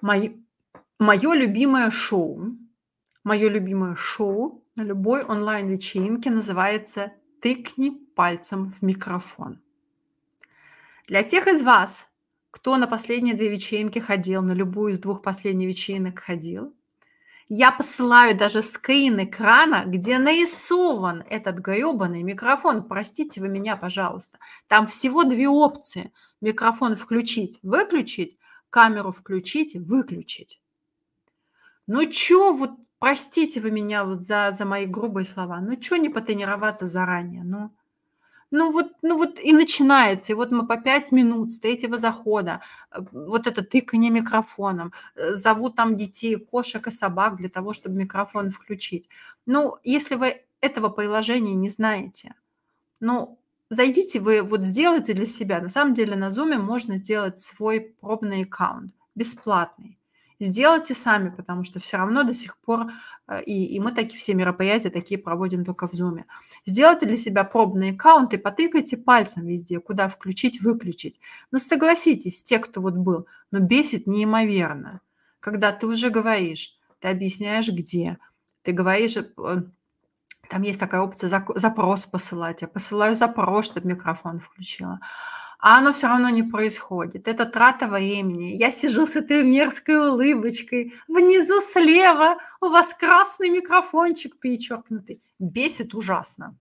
Мое, мое любимое шоу, мое любимое шоу на любой онлайн-вечеринке называется «Тыкни пальцем в микрофон». Для тех из вас, кто на последние две вечеринки ходил, на любую из двух последних вечеринок ходил, я посылаю даже скрин экрана, где нарисован этот гребаный микрофон. Простите вы меня, пожалуйста. Там всего две опции. Микрофон включить, выключить, камеру включить, выключить. Ну чё, вот простите вы меня вот за, за мои грубые слова, ну чё не потренироваться заранее, ну, ну вот, ну вот и начинается, и вот мы по пять минут с третьего захода, э, вот это тыкание микрофоном, э, зову там детей, кошек и собак для того, чтобы микрофон включить. Ну, если вы этого приложения не знаете, ну, зайдите вы, вот сделайте для себя. На самом деле на Zoom можно сделать свой пробный аккаунт, бесплатный. Сделайте сами, потому что все равно до сих пор, э, и, и мы такие все мероприятия такие проводим только в Zoom. Сделайте для себя пробный аккаунт и потыкайте пальцем везде, куда включить, выключить. Но ну, согласитесь, те, кто вот был, но ну, бесит неимоверно, когда ты уже говоришь, ты объясняешь, где, ты говоришь э, там есть такая опция запрос посылать. Я посылаю запрос, чтобы микрофон включила. А оно все равно не происходит. Это трата времени. Я сижу с этой мерзкой улыбочкой. Внизу слева у вас красный микрофончик перечеркнутый. Бесит ужасно.